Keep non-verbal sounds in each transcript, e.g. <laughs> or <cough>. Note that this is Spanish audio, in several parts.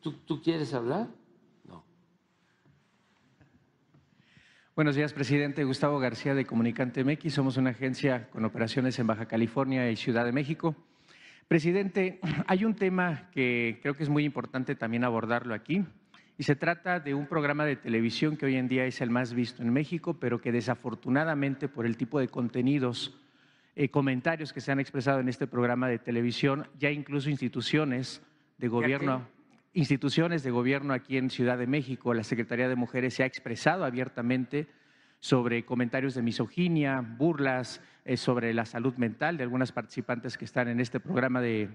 ¿Tú, quieres hablar? No. Buenos días, presidente. Gustavo García de Comunicante MX. Somos una agencia con operaciones en Baja California y Ciudad de México. Presidente, hay un tema que creo que es muy importante también abordarlo aquí, y se trata de un programa de televisión que hoy en día es el más visto en México, pero que desafortunadamente por el tipo de contenidos, eh, comentarios que se han expresado en este programa de televisión, ya incluso instituciones de gobierno instituciones de gobierno aquí en Ciudad de México, la Secretaría de Mujeres se ha expresado abiertamente sobre comentarios de misoginia, burlas eh, sobre la salud mental de algunas participantes que están en este programa de,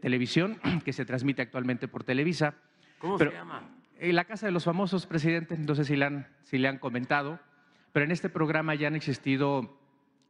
televisión <clears throat> que se transmite actualmente por Televisa. ¿Cómo se llama? En eh, la Casa de los Famosos, presidente, no sé si le, si le han comentado, pero en este programa ya han existido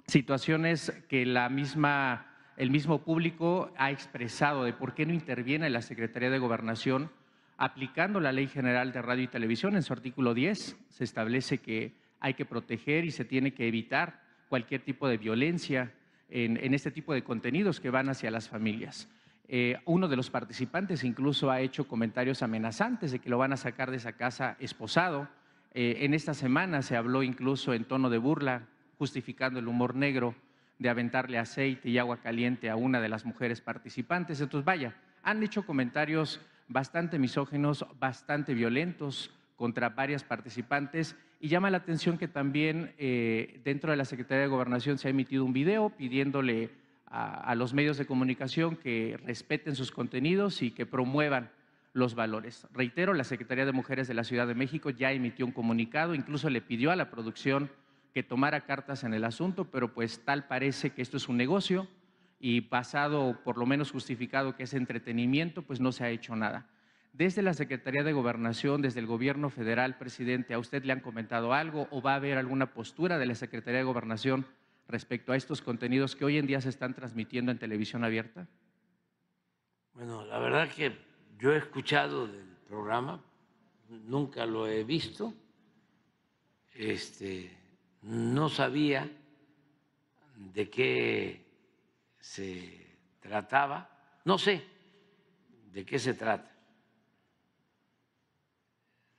situaciones que la misma el mismo público ha expresado de por qué no interviene la Secretaría de Gobernación aplicando la Ley General de Radio y Televisión. En su artículo 10 se establece que hay que proteger y se tiene que evitar cualquier tipo de violencia en, este tipo de contenidos que van hacia las familias. Eh, uno de los participantes incluso ha hecho comentarios amenazantes de que lo van a sacar de esa casa esposado. Eh, en esta semana se habló incluso en tono de burla, justificando el humor negro de aventarle aceite y agua caliente a una de las mujeres participantes. Entonces, vaya, han hecho comentarios bastante misógenos, bastante violentos contra varias participantes y llama la atención que también eh, dentro de la Secretaría de Gobernación se ha emitido un video pidiéndole a, a los medios de comunicación que respeten sus contenidos y que promuevan los valores. Reitero, la Secretaría de Mujeres de la Ciudad de México ya emitió un comunicado, incluso le pidió a la producción que tomara cartas en el asunto, pero pues tal parece que esto es un negocio y pasado, por lo menos justificado que es entretenimiento, pues no se ha hecho nada. Desde la Secretaría de Gobernación, desde el Gobierno Federal, presidente, ¿a usted le han comentado algo o va a haber alguna postura de la Secretaría de Gobernación respecto a estos contenidos que hoy en día se están transmitiendo en televisión abierta? Bueno, la verdad que yo he escuchado del programa, nunca lo he visto. Este, no sabía de qué se trataba, no sé de qué se trata.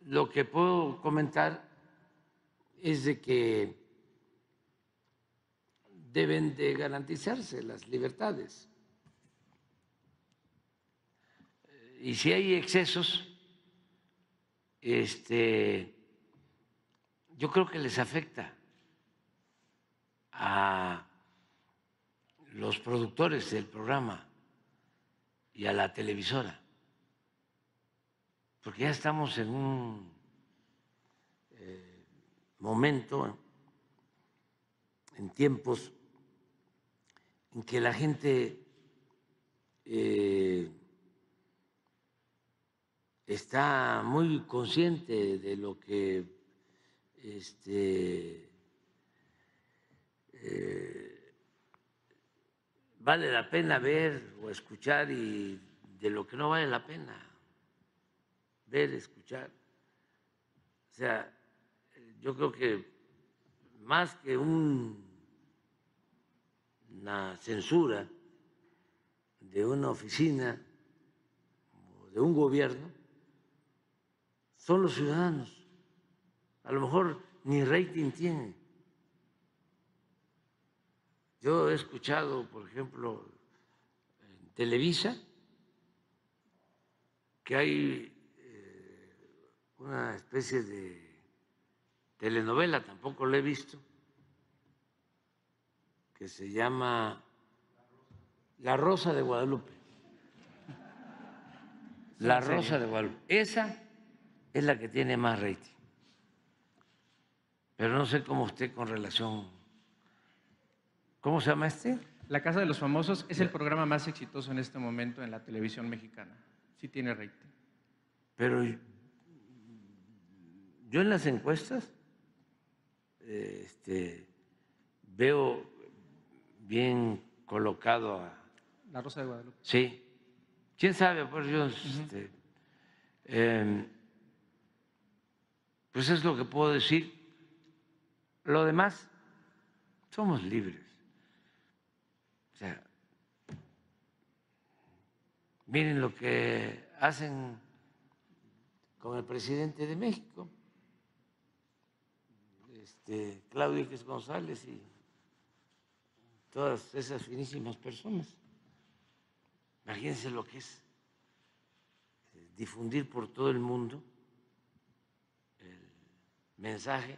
Lo que puedo comentar es de que deben de garantizarse las libertades. Y si hay excesos, este, yo creo que les afecta a los productores del programa y a la televisora, porque ya estamos en un eh, momento, en tiempos, en que la gente eh, está muy consciente de lo que este, eh, vale la pena ver o escuchar y de lo que no vale la pena ver, escuchar. O sea, yo creo que más que una censura de una oficina o de un gobierno, son los ciudadanos. A lo mejor ni rating tienen yo he escuchado, por ejemplo, en Televisa, que hay eh, una especie de telenovela, tampoco la he visto, que se llama La Rosa de Guadalupe. La Rosa de Guadalupe. Esa es la que tiene más rating. Pero no sé cómo usted con relación ¿Cómo se llama este? La Casa de los Famosos es el programa más exitoso en este momento en la televisión mexicana. Sí tiene rating. Pero yo en las encuestas este, veo bien colocado a... La Rosa de Guadalupe. Sí. ¿Quién sabe? pues, este, em, pues es lo que puedo decir. Lo demás, somos libres. Miren lo que hacen con el presidente de México, este, Claudio X González y todas esas finísimas personas. Imagínense lo que es eh, difundir por todo el mundo el mensaje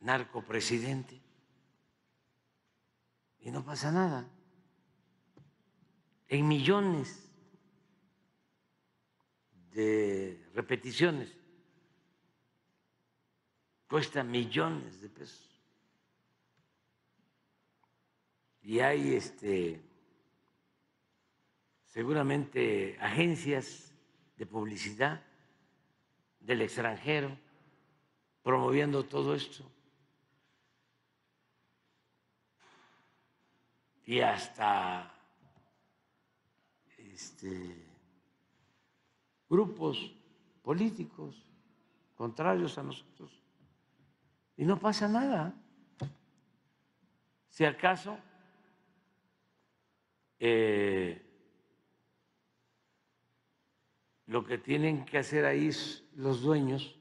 narcopresidente y no pasa nada en millones de repeticiones. Cuesta millones de pesos. Y hay este seguramente agencias de publicidad del extranjero promoviendo todo esto. Y hasta este, grupos políticos contrarios a nosotros. Y no pasa nada. Si acaso eh, lo que tienen que hacer ahí los dueños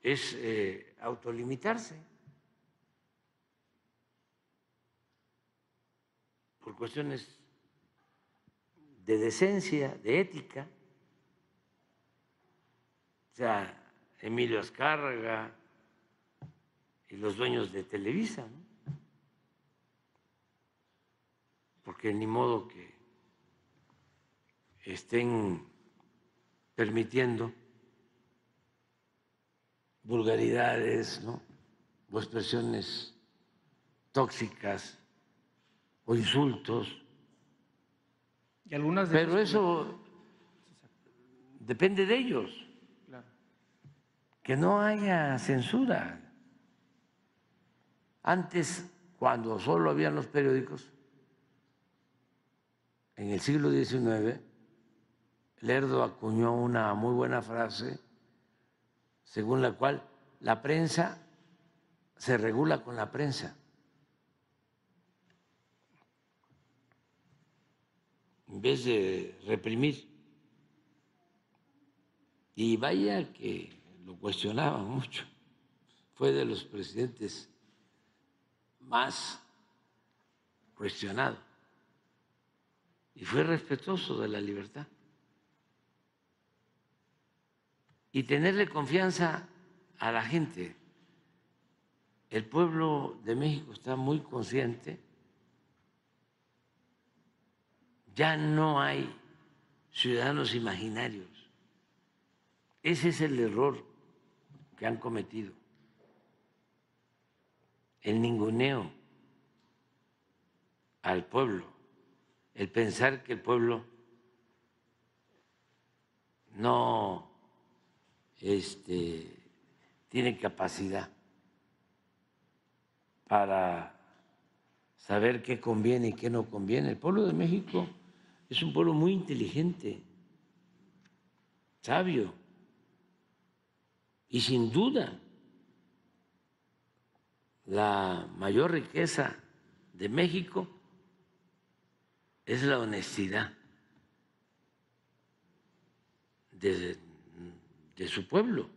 es eh, autolimitarse por cuestiones de decencia, de ética. O sea, Emilio Azcárraga y los dueños de Televisa, Porque ni modo que estén permitiendo vulgaridades, ¿no? O expresiones tóxicas o insultos. Pero eso depende de ellos. Que no haya censura. Antes, cuando solo habían los periódicos, en el siglo XIX, Lerdo acuñó una muy buena frase según la cual la prensa se regula con la prensa. en vez de reprimir. Y vaya que lo cuestionaba mucho. Fue de los presidentes más cuestionado. Y fue respetuoso de la libertad. Y tenerle confianza a la gente. El pueblo de México está muy consciente ya no hay ciudadanos imaginarios. Ese es el error que han cometido. El ninguneo al pueblo, el pensar que el pueblo no este, tiene capacidad para saber qué conviene y qué no conviene. El pueblo de México es un pueblo muy inteligente, sabio y sin duda la mayor riqueza de México es la honestidad de, su pueblo.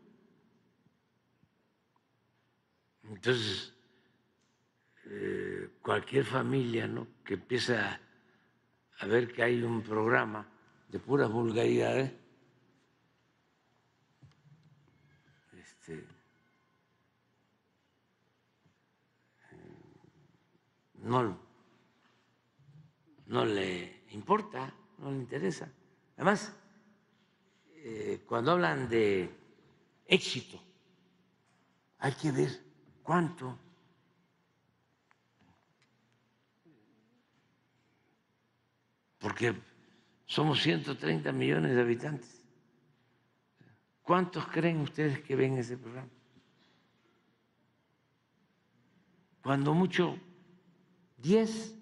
Entonces, eh, cualquier familia ¿no? que empieza a ver que hay un programa de puras vulgaridades. Este, eh, no, no le importa, no le interesa. Además, eh, cuando hablan de éxito, hay que ver cuánto porque somos 130 millones de habitantes. ¿Cuántos creen ustedes que ven ese programa? Cuando mucho, 10.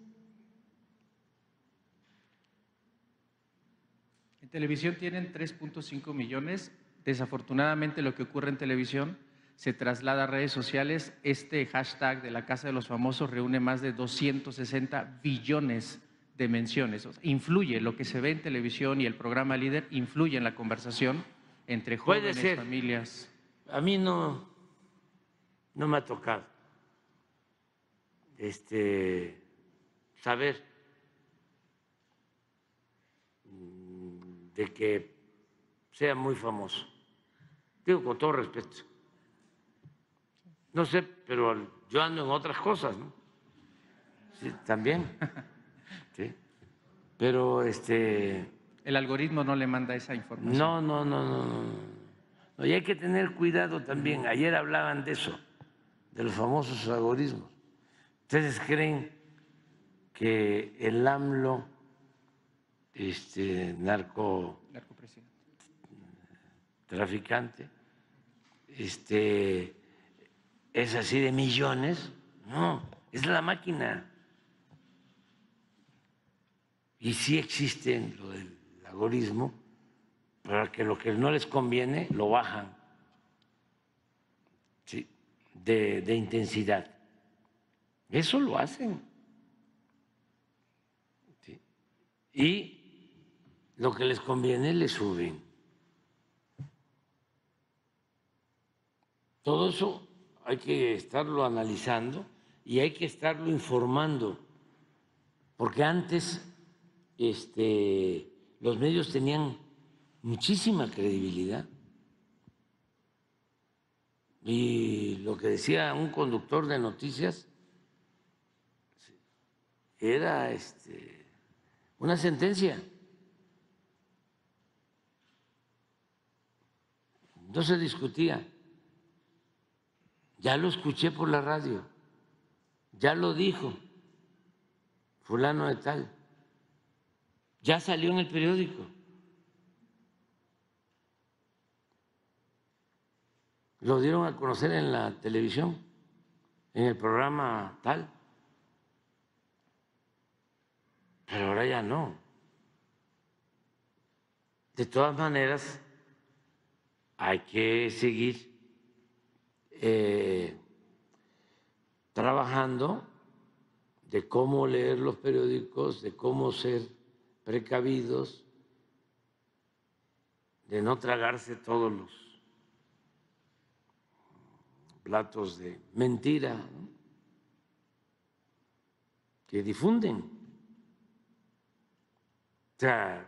En televisión tienen 3.5 millones. Desafortunadamente lo que ocurre en televisión se traslada a redes sociales. Este hashtag de la Casa de los Famosos reúne más de 260 billones dimensiones. influye lo que se ve en televisión y el programa líder influye en la conversación entre jóvenes, y familias. A mí no, no me ha tocado este, saber de que sea muy famoso. Digo con todo respeto. No sé, pero yo ando en otras cosas, ¿no? también. <laughs> Pero este... El algoritmo no le manda esa información. No, no, no, no, no. y hay que tener cuidado también. Ayer hablaban de eso, de los famosos algoritmos. ¿Ustedes creen que el AMLO, este narco... Traficante, este, es así de millones? No, es la máquina y sí existen lo del algoritmo, para que lo que no les conviene lo bajan de, intensidad. Eso lo hacen. Y lo que les conviene le suben. Todo eso hay que estarlo analizando y hay que estarlo informando, porque antes este, los medios tenían muchísima credibilidad. Y lo que decía un conductor de noticias era este, una sentencia. No se discutía. Ya lo escuché por la radio. Ya lo dijo fulano de tal. Ya salió en el periódico. Lo dieron a conocer en la televisión, en el programa tal. Pero ahora ya no. De todas maneras, hay que seguir eh, trabajando de cómo leer los periódicos, de cómo ser precavidos, de no tragarse todos los platos de mentira que difunden. Eh,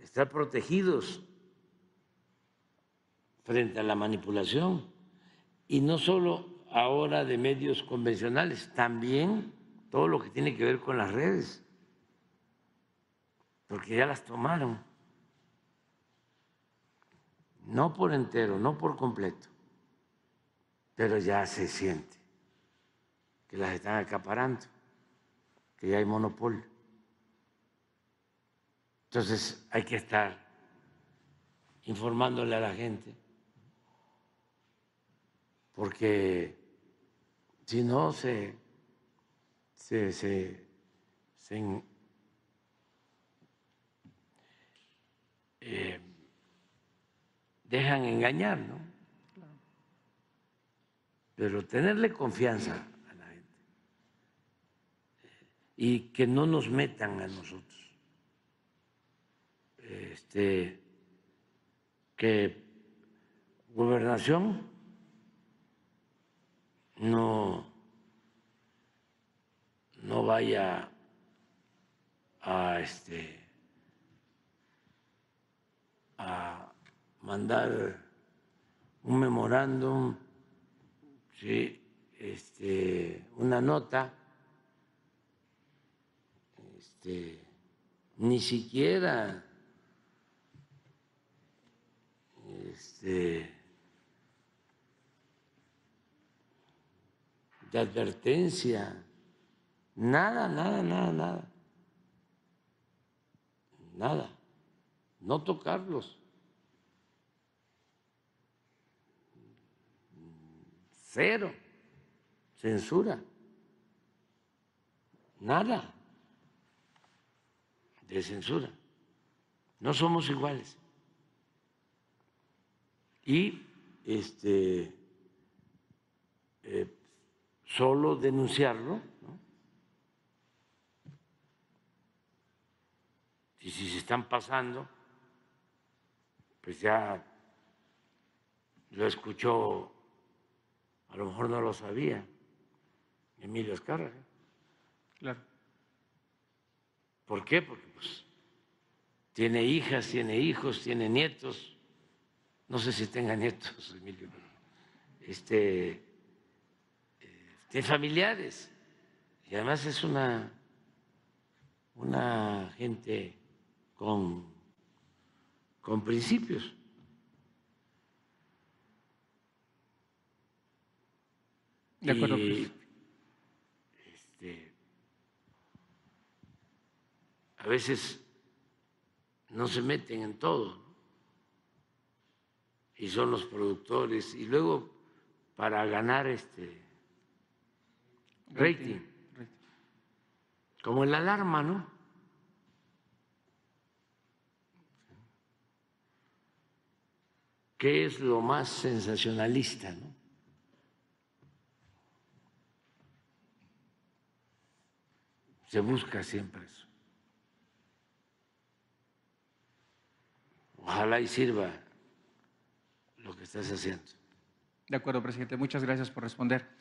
estar protegidos frente a la manipulación y no solo ahora de medios convencionales, también todo lo que tiene que ver con las redes, porque ya las tomaron. No por entero, no por completo, pero ya se siente que las están acaparando, que ya hay monopolio. Entonces hay que estar informándole a la gente, porque si no se se, eh, dejan engañar, ¿no? Pero tenerle confianza a la gente y que no nos metan a nosotros. Este, que gobernación no no vaya a este a mandar un memorándum, ¿sí? este, una nota, este, ni siquiera este, de advertencia. Nada, nada, nada, nada. Nada. No tocarlos. Cero. Censura. Nada de censura. No somos iguales. Y este eh, solo denunciarlo y si se están pasando, pues ya lo escuchó, a lo mejor no lo sabía, Emilio Escarra Claro. ¿Por qué? Porque pues tiene hijas, tiene hijos, tiene nietos. No sé si tenga nietos, Emilio. Este, eh, tiene familiares. Y además es una, una gente con, principios. este, a veces no se meten en todo y son los productores y luego para ganar este rating, rating. como el alarma, ¿no? ¿Qué es lo más sensacionalista? ¿no? Se busca siempre eso. Ojalá y sirva lo que estás haciendo. De acuerdo, presidente. Muchas gracias por responder.